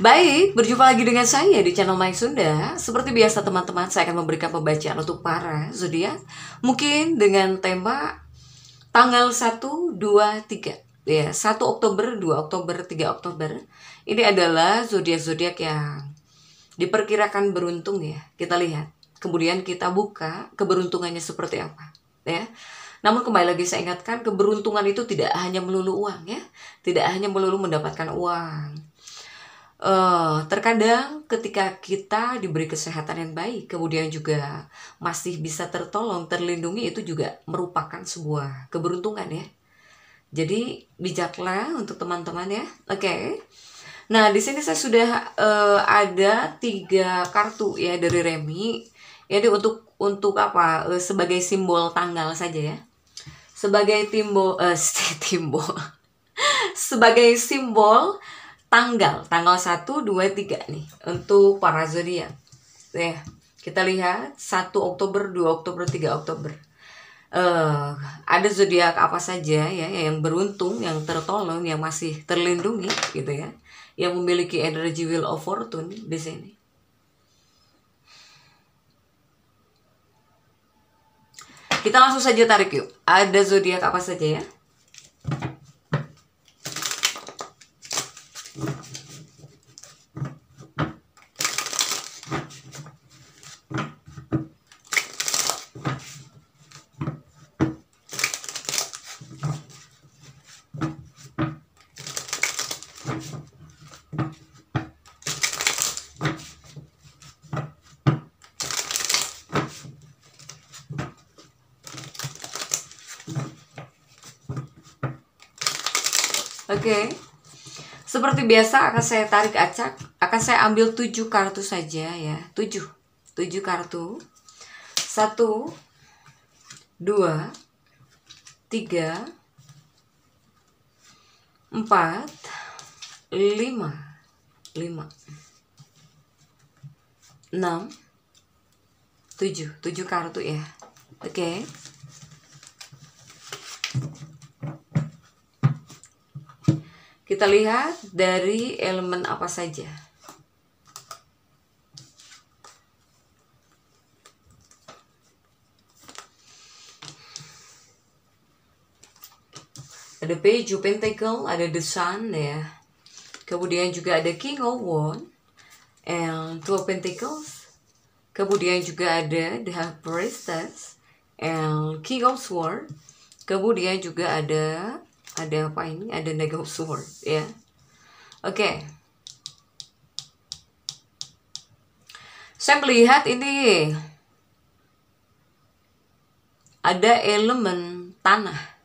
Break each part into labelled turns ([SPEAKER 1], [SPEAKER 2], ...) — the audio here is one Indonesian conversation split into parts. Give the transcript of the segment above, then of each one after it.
[SPEAKER 1] Baik, berjumpa lagi dengan saya di channel My Sunda. Seperti biasa teman-teman, saya akan memberikan pembacaan untuk para zodiak. Mungkin dengan tema tanggal 1, 2, 3. Ya, 1 Oktober, 2 Oktober, 3 Oktober. Ini adalah zodiak-zodiak yang diperkirakan beruntung ya. Kita lihat. Kemudian kita buka keberuntungannya seperti apa, ya. Namun kembali lagi saya ingatkan keberuntungan itu tidak hanya melulu uang ya, tidak hanya melulu mendapatkan uang Uh, terkadang ketika kita diberi kesehatan yang baik, kemudian juga masih bisa tertolong, terlindungi itu juga merupakan sebuah keberuntungan ya. Jadi bijaklah untuk teman-teman ya. Oke. Okay. Nah di sini saya sudah uh, ada tiga kartu ya dari Remi. Jadi untuk untuk apa? Uh, sebagai simbol tanggal saja ya. Sebagai timbo uh, simbol. sebagai simbol tanggal tanggal 1 2 3 nih untuk para zodiak. Ya, kita lihat 1 Oktober, 2 Oktober, 3 Oktober. Uh, ada zodiak apa saja ya yang beruntung, yang tertolong, yang masih terlindungi gitu ya. Yang memiliki energy wheel of fortune di sini. Kita langsung saja tarik yuk. Ada zodiak apa saja ya? Oke. Okay. Seperti biasa akan saya tarik acak, akan saya ambil tujuh kartu saja ya. tujuh, tujuh kartu. Satu, dua, tiga, empat lima lima enam tujuh tujuh kartu ya oke okay. kita lihat dari elemen apa saja ada page pentacle ada the sun ya Kemudian juga ada King of Wands and Two of Pentacles. Kemudian juga ada The High Priestess and King of Swords. Kemudian juga ada ada apa ini? Ada Naga of Swords, ya. Yeah. Oke. Okay. Saya melihat ini ada elemen tanah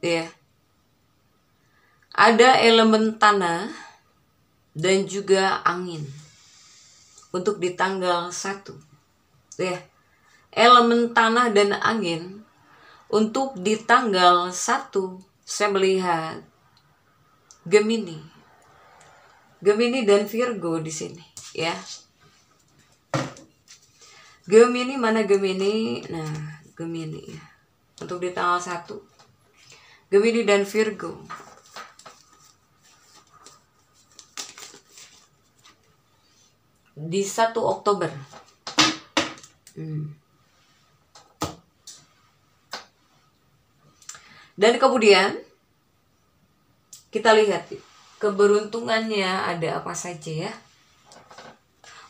[SPEAKER 1] ya. Ada elemen tanah dan juga angin untuk di tanggal 1 ya elemen tanah dan angin untuk di tanggal 1 saya melihat Gemini Gemini dan Virgo di sini ya Gemini mana Gemini nah Gemini ya untuk di tanggal 1 Gemini dan Virgo di 1 Oktober. Hmm. Dan kemudian kita lihat keberuntungannya ada apa saja ya.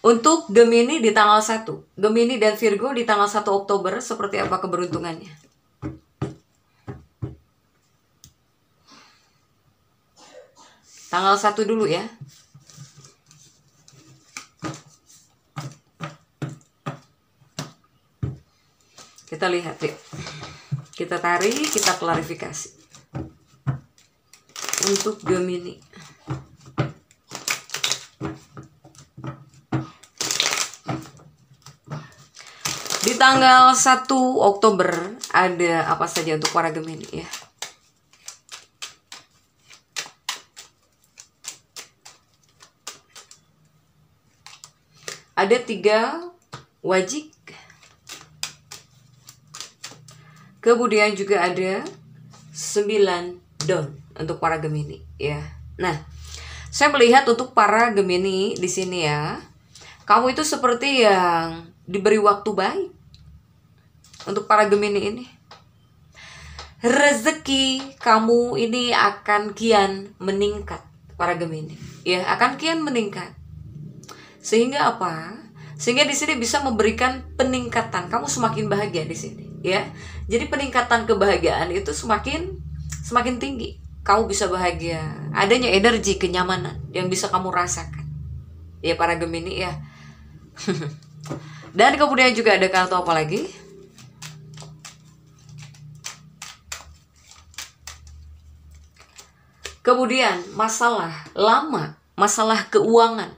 [SPEAKER 1] Untuk Gemini di tanggal 1, Gemini dan Virgo di tanggal 1 Oktober seperti apa keberuntungannya? Tanggal 1 dulu ya. Kita lihat yuk. Kita tarik, kita klarifikasi. Untuk Gemini. Di tanggal 1 Oktober ada apa saja untuk para Gemini ya? Ada tiga wajib Kemudian juga ada 9 down untuk para Gemini ya. Nah, saya melihat untuk para Gemini di sini ya. Kamu itu seperti yang diberi waktu baik untuk para Gemini ini. Rezeki kamu ini akan kian meningkat para Gemini. Ya, akan kian meningkat. Sehingga apa? Sehingga di sini bisa memberikan peningkatan. Kamu semakin bahagia di sini ya jadi peningkatan kebahagiaan itu semakin semakin tinggi kau bisa bahagia adanya energi kenyamanan yang bisa kamu rasakan ya para gemini ya dan kemudian juga ada kartu apa lagi kemudian masalah lama masalah keuangan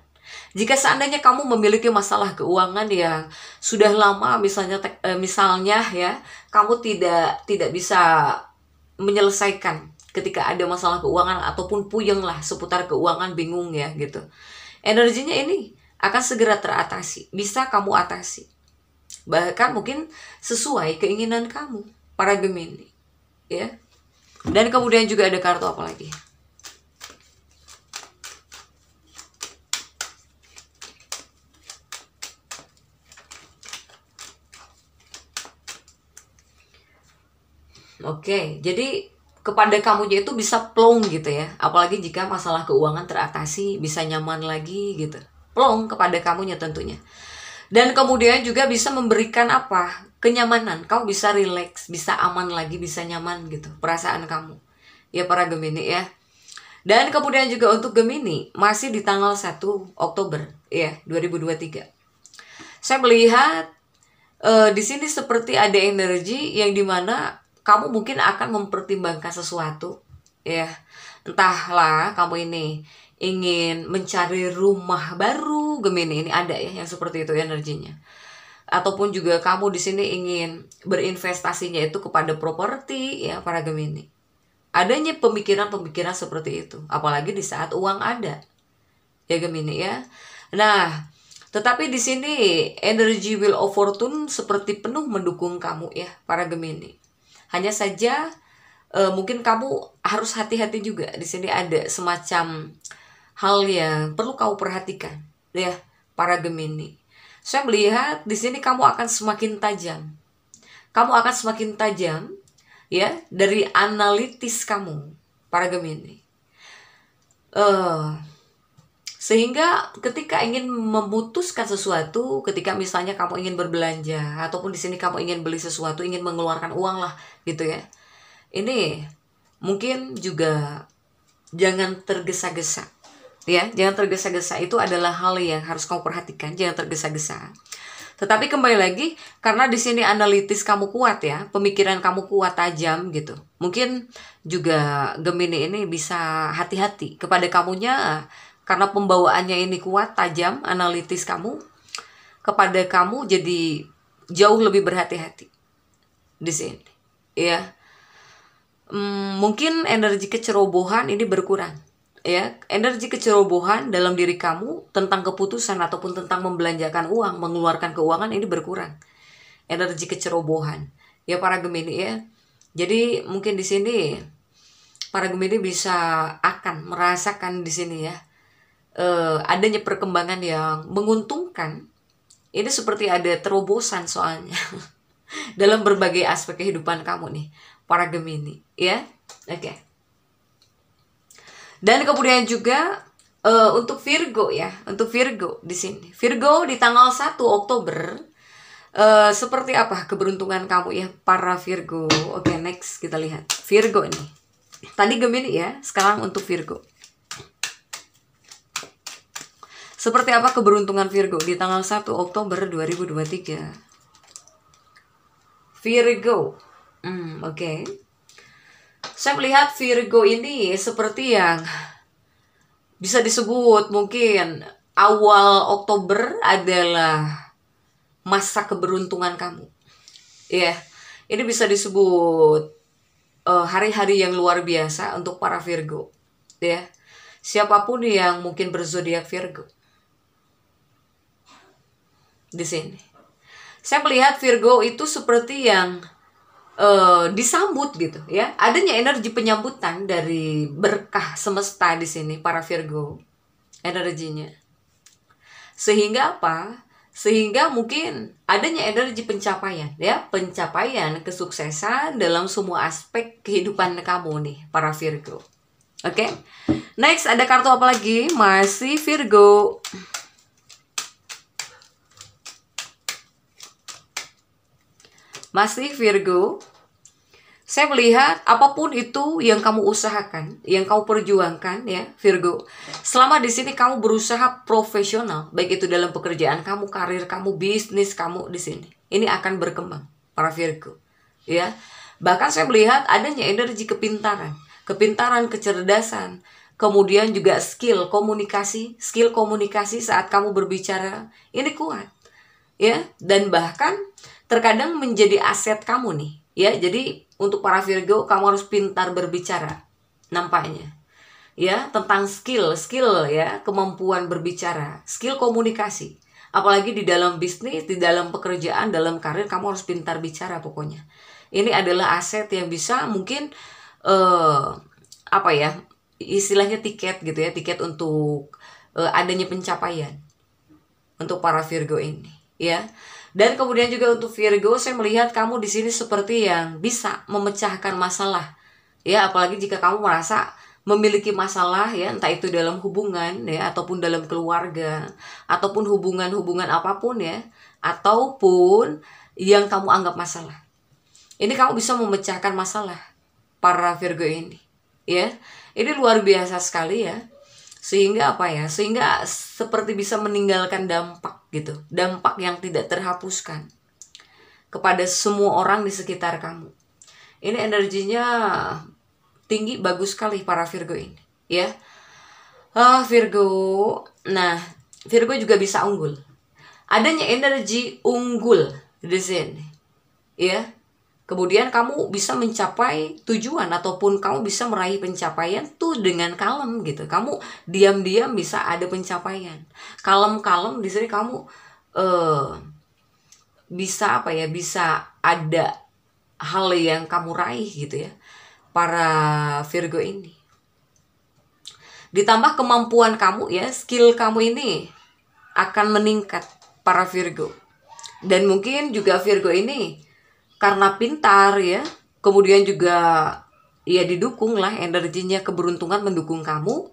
[SPEAKER 1] jika seandainya kamu memiliki masalah keuangan yang sudah lama misalnya eh, misalnya ya, kamu tidak tidak bisa menyelesaikan ketika ada masalah keuangan ataupun puyeng lah seputar keuangan bingung ya gitu. Energinya ini akan segera teratasi, bisa kamu atasi. Bahkan mungkin sesuai keinginan kamu, para Gemini. Ya. Dan kemudian juga ada kartu apa lagi? Oke, jadi kepada kamunya itu bisa plong gitu ya. Apalagi jika masalah keuangan teratasi, bisa nyaman lagi gitu. Plong kepada kamunya tentunya. Dan kemudian juga bisa memberikan apa? Kenyamanan. Kau bisa relax, bisa aman lagi, bisa nyaman gitu. Perasaan kamu. Ya para Gemini ya. Dan kemudian juga untuk Gemini masih di tanggal 1 Oktober ya 2023. Saya melihat uh, di sini seperti ada energi yang dimana kamu mungkin akan mempertimbangkan sesuatu ya entahlah kamu ini ingin mencari rumah baru Gemini ini ada ya yang seperti itu energinya ataupun juga kamu di sini ingin berinvestasinya itu kepada properti ya para Gemini adanya pemikiran-pemikiran seperti itu apalagi di saat uang ada ya Gemini ya nah tetapi di sini energi will of fortune seperti penuh mendukung kamu ya para Gemini hanya saja e, mungkin kamu harus hati-hati juga. Di sini ada semacam hal yang perlu kamu perhatikan, ya para Gemini. Saya melihat di sini kamu akan semakin tajam. Kamu akan semakin tajam ya dari analitis kamu, para Gemini. Uh, sehingga ketika ingin memutuskan sesuatu, ketika misalnya kamu ingin berbelanja ataupun di sini kamu ingin beli sesuatu, ingin mengeluarkan uang lah gitu ya. Ini mungkin juga jangan tergesa-gesa. Ya, jangan tergesa-gesa itu adalah hal yang harus kamu perhatikan, jangan tergesa-gesa. Tetapi kembali lagi karena di sini analitis kamu kuat ya, pemikiran kamu kuat tajam gitu. Mungkin juga Gemini ini bisa hati-hati kepada kamunya karena pembawaannya ini kuat, tajam, analitis kamu, kepada kamu jadi jauh lebih berhati-hati di sini. Ya, hmm, mungkin energi kecerobohan ini berkurang. Ya, energi kecerobohan dalam diri kamu tentang keputusan ataupun tentang membelanjakan uang, mengeluarkan keuangan ini berkurang. Energi kecerobohan. Ya para Gemini ya. Jadi mungkin di sini para Gemini bisa akan merasakan di sini ya uh, adanya perkembangan yang menguntungkan ini seperti ada terobosan soalnya dalam berbagai aspek kehidupan kamu nih para Gemini ya oke okay. dan kemudian juga uh, untuk Virgo ya untuk Virgo di sini Virgo di tanggal 1 Oktober uh, seperti apa keberuntungan kamu ya para Virgo oke okay, next kita lihat Virgo ini tadi Gemini ya sekarang untuk Virgo seperti apa keberuntungan Virgo di tanggal 1 Oktober 2023? Virgo. Hmm, oke. Okay. Saya melihat Virgo ini seperti yang bisa disebut mungkin awal Oktober adalah masa keberuntungan kamu. Ya, yeah. ini bisa disebut eh, hari-hari uh, yang luar biasa untuk para Virgo. Ya, yeah. siapapun yang mungkin berzodiak Virgo di sini. Saya melihat Virgo itu seperti yang uh, disambut gitu ya. Adanya energi penyambutan dari berkah semesta di sini para Virgo. Energinya. Sehingga apa? Sehingga mungkin adanya energi pencapaian ya, pencapaian kesuksesan dalam semua aspek kehidupan kamu nih para Virgo. Oke. Okay? Next ada kartu apa lagi? Masih Virgo. masih Virgo, saya melihat apapun itu yang kamu usahakan, yang kamu perjuangkan ya, Virgo. Selama di sini kamu berusaha profesional, baik itu dalam pekerjaan kamu, karir kamu, bisnis kamu di sini. Ini akan berkembang para Virgo. Ya. Bahkan saya melihat adanya energi kepintaran, kepintaran, kecerdasan, kemudian juga skill komunikasi, skill komunikasi saat kamu berbicara ini kuat. Ya, dan bahkan terkadang menjadi aset kamu nih ya jadi untuk para Virgo kamu harus pintar berbicara nampaknya ya tentang skill skill ya kemampuan berbicara skill komunikasi apalagi di dalam bisnis di dalam pekerjaan dalam karir kamu harus pintar bicara pokoknya ini adalah aset yang bisa mungkin eh, apa ya istilahnya tiket gitu ya tiket untuk uh, adanya pencapaian untuk para Virgo ini ya. Dan kemudian juga untuk Virgo, saya melihat kamu di sini seperti yang bisa memecahkan masalah. Ya, apalagi jika kamu merasa memiliki masalah ya, entah itu dalam hubungan ya ataupun dalam keluarga ataupun hubungan-hubungan apapun ya, ataupun yang kamu anggap masalah. Ini kamu bisa memecahkan masalah para Virgo ini. Ya. Ini luar biasa sekali ya. Sehingga apa ya? Sehingga seperti bisa meninggalkan dampak gitu dampak yang tidak terhapuskan kepada semua orang di sekitar kamu ini energinya tinggi bagus sekali para Virgo ini ya oh, Virgo nah Virgo juga bisa unggul adanya energi unggul di sini ya Kemudian kamu bisa mencapai tujuan ataupun kamu bisa meraih pencapaian tuh dengan kalem gitu. Kamu diam-diam bisa ada pencapaian. Kalem-kalem di sini kamu uh, bisa apa ya? Bisa ada hal yang kamu raih gitu ya. Para Virgo ini. Ditambah kemampuan kamu ya, skill kamu ini akan meningkat para Virgo. Dan mungkin juga Virgo ini karena pintar ya kemudian juga ya didukung lah energinya keberuntungan mendukung kamu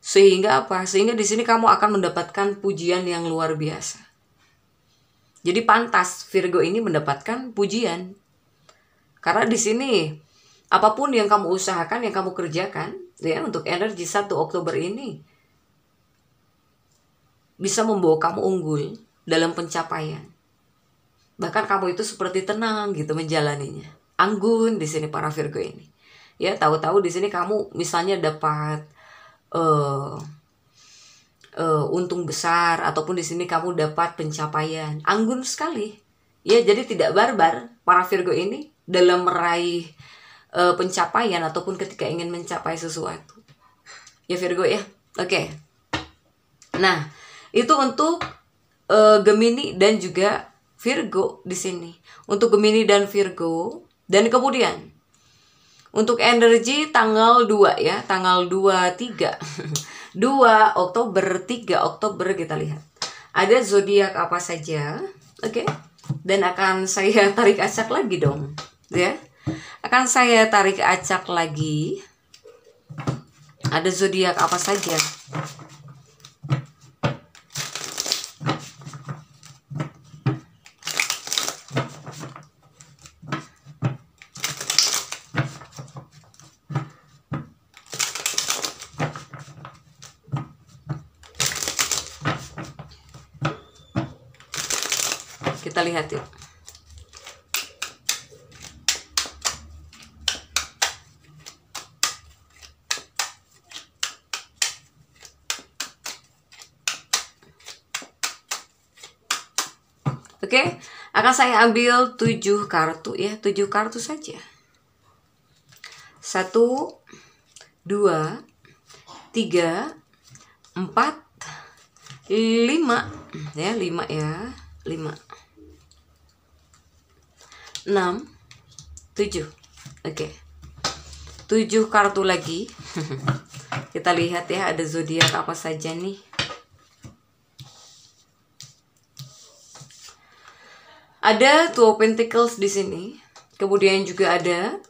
[SPEAKER 1] sehingga apa sehingga di sini kamu akan mendapatkan pujian yang luar biasa jadi pantas Virgo ini mendapatkan pujian karena di sini apapun yang kamu usahakan yang kamu kerjakan ya untuk energi 1 Oktober ini bisa membawa kamu unggul dalam pencapaian bahkan kamu itu seperti tenang gitu menjalaninya anggun di sini para Virgo ini ya tahu-tahu di sini kamu misalnya dapat uh, uh, untung besar ataupun di sini kamu dapat pencapaian anggun sekali ya jadi tidak barbar para Virgo ini dalam meraih uh, pencapaian ataupun ketika ingin mencapai sesuatu ya Virgo ya oke okay. nah itu untuk uh, Gemini dan juga Virgo di sini untuk Gemini dan Virgo dan kemudian untuk energi tanggal 2 ya, tanggal 2 3. 2 Oktober, 3 Oktober kita lihat. Ada zodiak apa saja? Oke. Okay? Dan akan saya tarik acak lagi dong, ya. Akan saya tarik acak lagi. Ada zodiak apa saja? Karena saya ambil tujuh kartu ya, tujuh kartu saja. Satu, dua, tiga, empat, lima ya, lima ya, lima, enam, tujuh. Oke. Okay. 7 kartu lagi. Kita lihat ya ada zodiak apa saja nih. Ada two Pentacles di sini. Kemudian juga ada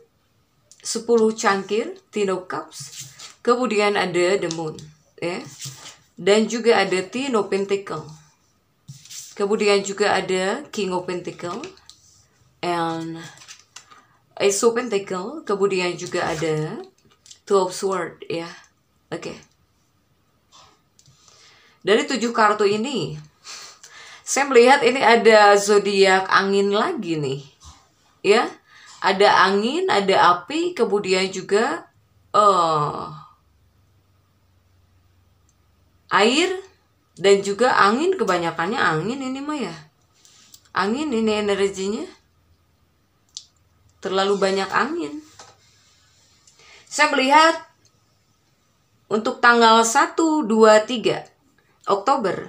[SPEAKER 1] 10 cangkir, Ten Cups. Kemudian ada The Moon. Ya. Dan juga ada Ten Pentacle. Kemudian juga ada King of Pentacle. And Ace of Pentacle. Kemudian juga ada Two of Sword. Ya. Oke. Okay. Dari tujuh kartu ini, saya melihat ini ada zodiak angin lagi nih. Ya. Ada angin, ada api, kemudian juga oh, air dan juga angin kebanyakannya angin ini mah ya angin ini energinya terlalu banyak angin saya melihat untuk tanggal 1, 2, 3 Oktober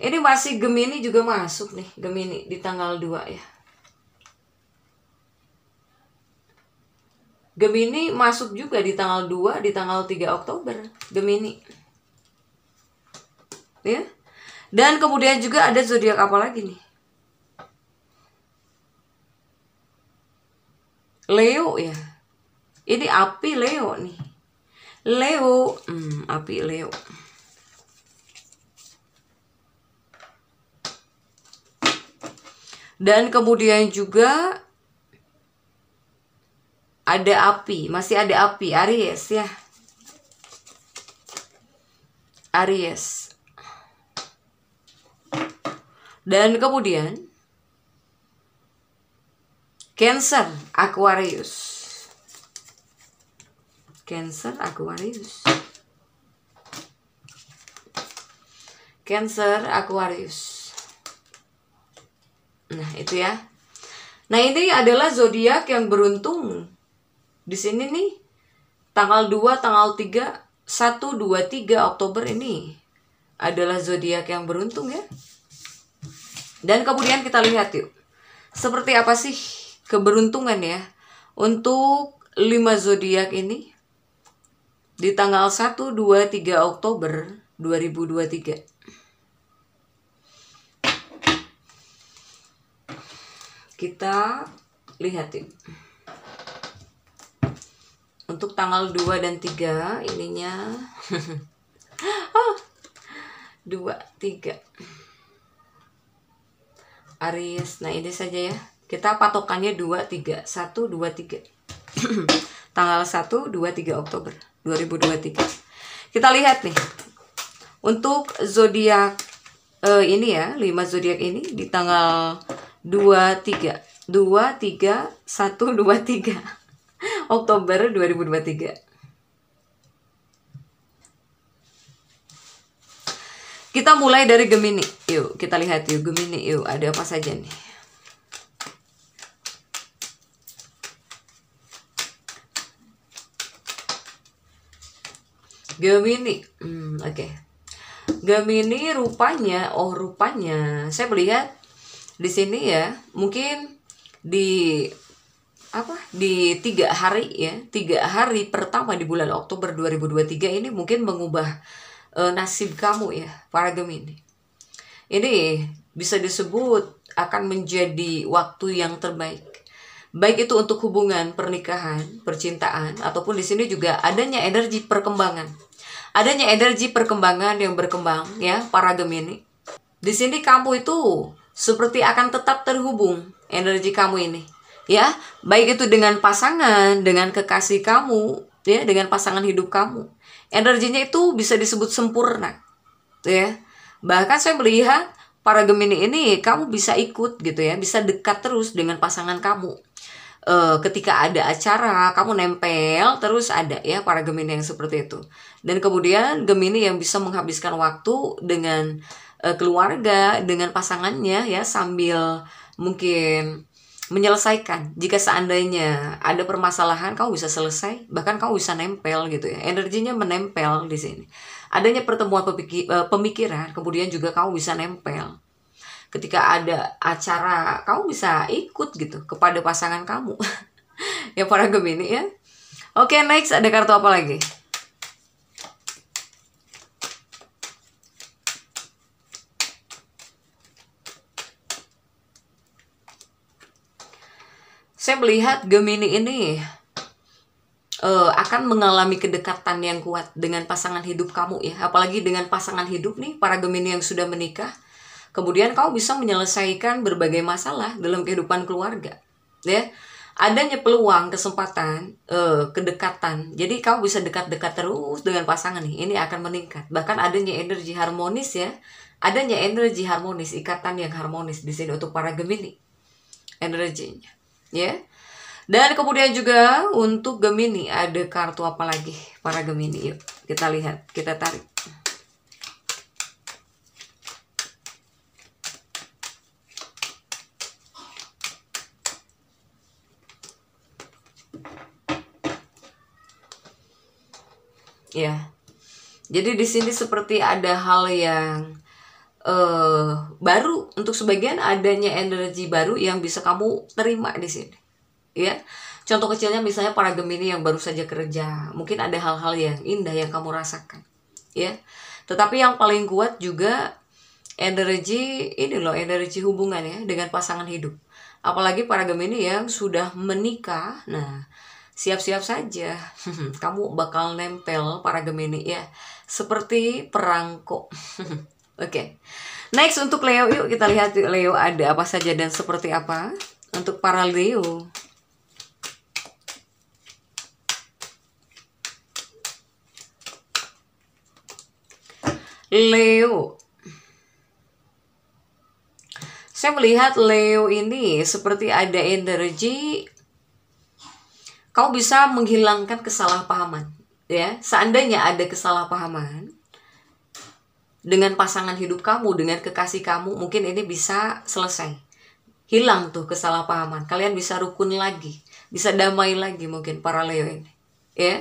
[SPEAKER 1] ini masih Gemini juga masuk nih, Gemini di tanggal 2 ya. Gemini masuk juga di tanggal 2, di tanggal 3 Oktober, Gemini. Ya. Dan kemudian juga ada zodiak apa lagi nih? Leo ya. Ini api Leo nih. Leo, hmm, api Leo. Dan kemudian juga ada api, masih ada api Aries ya. Aries. Dan kemudian Cancer, Aquarius. Cancer, Aquarius. Cancer, Aquarius. Nah, itu ya. Nah, ini adalah zodiak yang beruntung. Di sini nih tanggal 2, tanggal 3, 1, 2, 3 Oktober ini adalah zodiak yang beruntung ya. Dan kemudian kita lihat yuk. Seperti apa sih keberuntungan ya untuk 5 zodiak ini di tanggal 1, 2, 3 Oktober 2023. kita lihatin untuk tanggal 2 dan 3 ininya 2 3 ah, Aries nah ini saja ya kita patokannya 2 3 1 2 3 tanggal 1 2 3 Oktober 2023 kita lihat nih untuk zodiak uh, ini ya 5 zodiak ini di tanggal dua tiga dua tiga satu dua tiga Oktober 2023 Kita mulai dari Gemini Yuk kita lihat yuk Gemini yuk ada apa saja nih Gemini hmm, Oke okay. Gemini rupanya Oh rupanya Saya melihat di sini ya mungkin di apa di tiga hari ya tiga hari pertama di bulan Oktober 2023 ini mungkin mengubah e, nasib kamu ya para Gemini ini bisa disebut akan menjadi waktu yang terbaik baik itu untuk hubungan pernikahan percintaan ataupun di sini juga adanya energi perkembangan adanya energi perkembangan yang berkembang ya para Gemini di sini kamu itu seperti akan tetap terhubung energi kamu ini ya baik itu dengan pasangan dengan kekasih kamu ya dengan pasangan hidup kamu energinya itu bisa disebut sempurna ya bahkan saya melihat para gemini ini kamu bisa ikut gitu ya bisa dekat terus dengan pasangan kamu e, ketika ada acara kamu nempel terus ada ya para gemini yang seperti itu dan kemudian gemini yang bisa menghabiskan waktu dengan uh, keluarga dengan pasangannya ya sambil mungkin menyelesaikan jika seandainya ada permasalahan kamu bisa selesai bahkan kamu bisa nempel gitu ya energinya menempel di sini adanya pertemuan eh, pemikiran kemudian juga kamu bisa nempel ketika ada acara kamu bisa ikut gitu kepada pasangan kamu ya para gemini ya oke next ada kartu apa lagi saya melihat Gemini ini uh, akan mengalami kedekatan yang kuat dengan pasangan hidup kamu ya. Apalagi dengan pasangan hidup nih, para Gemini yang sudah menikah. Kemudian kau bisa menyelesaikan berbagai masalah dalam kehidupan keluarga. Ya. Adanya peluang, kesempatan, uh, kedekatan. Jadi kau bisa dekat-dekat terus dengan pasangan nih. Ini akan meningkat. Bahkan adanya energi harmonis ya. Adanya energi harmonis, ikatan yang harmonis di sini untuk para Gemini. Energinya ya. Dan kemudian juga untuk Gemini ada kartu apa lagi para Gemini? Yuk, kita lihat, kita tarik. Ya. Jadi di sini seperti ada hal yang uh, baru untuk sebagian adanya energi baru yang bisa kamu terima di sini. Ya. Contoh kecilnya misalnya para Gemini yang baru saja kerja, mungkin ada hal-hal yang indah yang kamu rasakan. Ya. Tetapi yang paling kuat juga energi ini loh, energi hubungan ya dengan pasangan hidup. Apalagi para Gemini yang sudah menikah. Nah, siap-siap saja. Kamu bakal nempel para Gemini ya. Seperti perangko. Oke. Okay. Next untuk Leo yuk kita lihat Leo ada apa saja dan seperti apa untuk para Leo. Leo. Saya melihat Leo ini seperti ada energi kau bisa menghilangkan kesalahpahaman ya. Seandainya ada kesalahpahaman, dengan pasangan hidup kamu, dengan kekasih kamu, mungkin ini bisa selesai. Hilang tuh kesalahpahaman. Kalian bisa rukun lagi, bisa damai lagi mungkin para Leo ini. Ya.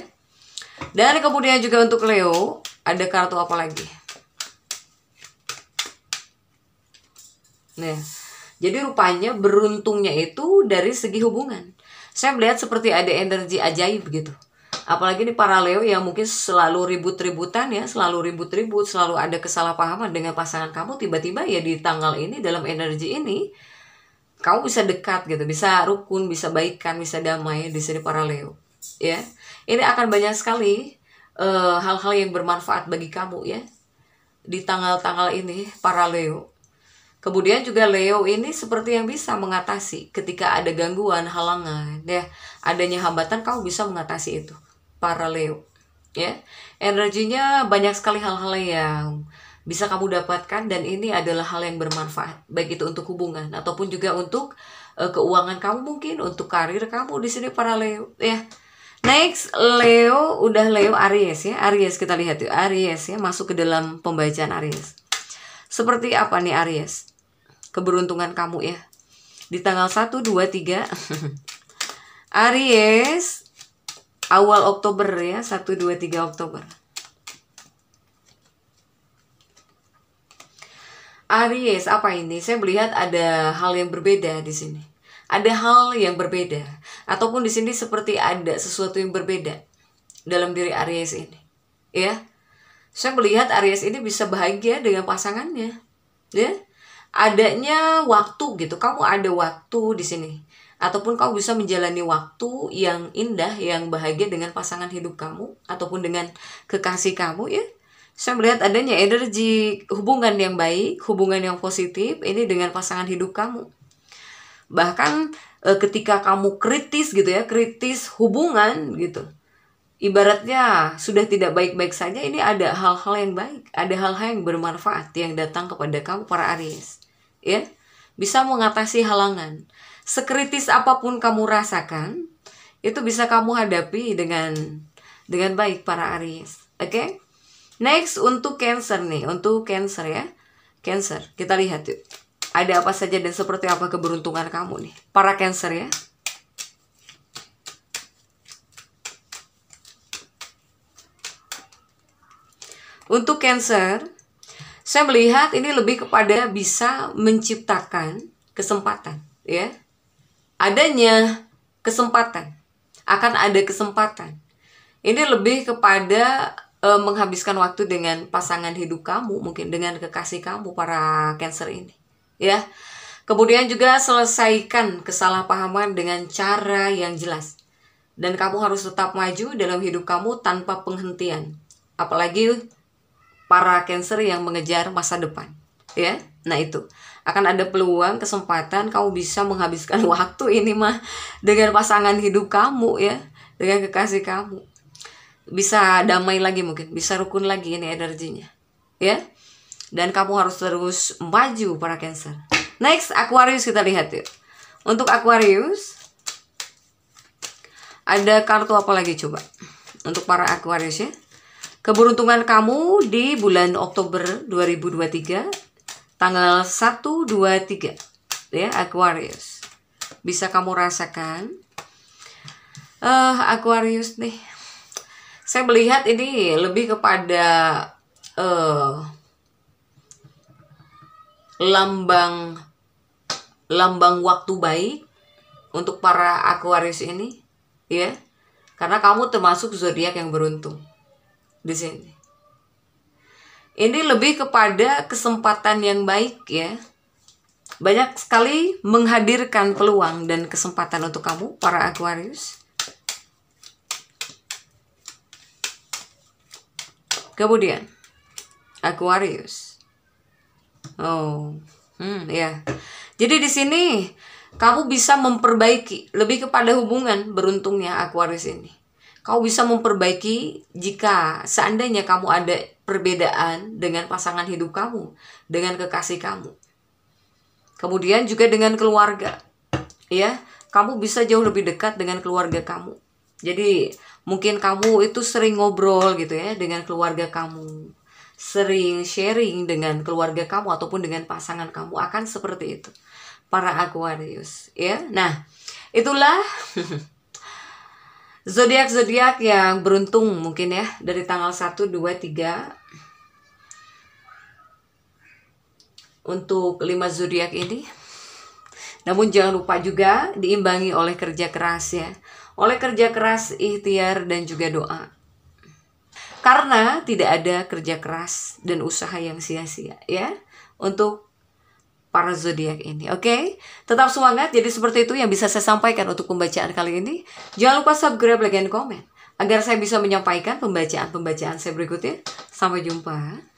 [SPEAKER 1] Dan kemudian juga untuk Leo, ada kartu apa lagi? Nah, jadi rupanya beruntungnya itu dari segi hubungan. Saya melihat seperti ada energi ajaib gitu apalagi ini para Leo yang mungkin selalu ribut-ributan ya selalu ribut-ribut selalu ada kesalahpahaman dengan pasangan kamu tiba-tiba ya di tanggal ini dalam energi ini kamu bisa dekat gitu bisa rukun bisa baikan bisa damai di sini para Leo ya ini akan banyak sekali eh, hal-hal uh, yang bermanfaat bagi kamu ya di tanggal-tanggal ini para Leo Kemudian juga Leo ini seperti yang bisa mengatasi ketika ada gangguan, halangan, ya adanya hambatan kamu bisa mengatasi itu. Para Leo, ya energinya banyak sekali hal-hal yang bisa kamu dapatkan dan ini adalah hal yang bermanfaat baik itu untuk hubungan ataupun juga untuk uh, keuangan kamu mungkin untuk karir kamu di sini para Leo ya next Leo udah Leo Aries ya Aries kita lihat yuk Aries ya masuk ke dalam pembacaan Aries seperti apa nih Aries keberuntungan kamu ya di tanggal 1 2 3 Aries awal Oktober ya 1 2 3 Oktober Aries apa ini saya melihat ada hal yang berbeda di sini ada hal yang berbeda ataupun di sini seperti ada sesuatu yang berbeda dalam diri Aries ini ya saya melihat Aries ini bisa bahagia dengan pasangannya ya adanya waktu gitu kamu ada waktu di sini ataupun kau bisa menjalani waktu yang indah yang bahagia dengan pasangan hidup kamu ataupun dengan kekasih kamu ya saya melihat adanya energi hubungan yang baik hubungan yang positif ini dengan pasangan hidup kamu bahkan e, ketika kamu kritis gitu ya kritis hubungan gitu ibaratnya sudah tidak baik-baik saja ini ada hal-hal yang baik ada hal-hal yang bermanfaat yang datang kepada kamu para Aries ya bisa mengatasi halangan. Sekritis apapun kamu rasakan, itu bisa kamu hadapi dengan dengan baik para Aries. Oke? Okay? Next untuk Cancer nih, untuk Cancer ya. Cancer, kita lihat yuk. Ada apa saja dan seperti apa keberuntungan kamu nih, para Cancer ya. Untuk Cancer, saya melihat ini lebih kepada bisa menciptakan kesempatan, ya. Adanya kesempatan, akan ada kesempatan. Ini lebih kepada e, menghabiskan waktu dengan pasangan hidup kamu, mungkin dengan kekasih kamu para Cancer ini, ya. Kemudian juga selesaikan kesalahpahaman dengan cara yang jelas. Dan kamu harus tetap maju dalam hidup kamu tanpa penghentian. Apalagi para cancer yang mengejar masa depan ya nah itu akan ada peluang kesempatan kamu bisa menghabiskan waktu ini mah dengan pasangan hidup kamu ya dengan kekasih kamu bisa damai lagi mungkin bisa rukun lagi ini energinya ya dan kamu harus terus maju para cancer next Aquarius kita lihat yuk untuk Aquarius ada kartu apa lagi coba untuk para Aquarius ya Keberuntungan kamu di bulan Oktober 2023 tanggal 1 2 3 ya Aquarius. Bisa kamu rasakan uh, Aquarius nih. Saya melihat ini lebih kepada uh, lambang lambang waktu baik untuk para Aquarius ini, ya. Karena kamu termasuk zodiak yang beruntung di sini. Ini lebih kepada kesempatan yang baik ya. Banyak sekali menghadirkan peluang dan kesempatan untuk kamu para Aquarius. Kemudian Aquarius. Oh, hmm ya. Jadi di sini kamu bisa memperbaiki lebih kepada hubungan beruntungnya Aquarius ini. Kau bisa memperbaiki jika seandainya kamu ada perbedaan dengan pasangan hidup kamu, dengan kekasih kamu. Kemudian juga dengan keluarga. Ya, kamu bisa jauh lebih dekat dengan keluarga kamu. Jadi, mungkin kamu itu sering ngobrol gitu ya dengan keluarga kamu. Sering sharing dengan keluarga kamu ataupun dengan pasangan kamu akan seperti itu. Para Aquarius, ya. Nah, itulah Zodiak-zodiak yang beruntung mungkin ya dari tanggal 1 2 3 untuk 5 zodiak ini. Namun jangan lupa juga diimbangi oleh kerja keras ya. Oleh kerja keras, ikhtiar dan juga doa. Karena tidak ada kerja keras dan usaha yang sia-sia ya untuk para zodiak ini. Oke, okay? tetap semangat. Jadi seperti itu yang bisa saya sampaikan untuk pembacaan kali ini. Jangan lupa subscribe, like, dan komen agar saya bisa menyampaikan pembacaan-pembacaan saya berikutnya. Sampai jumpa.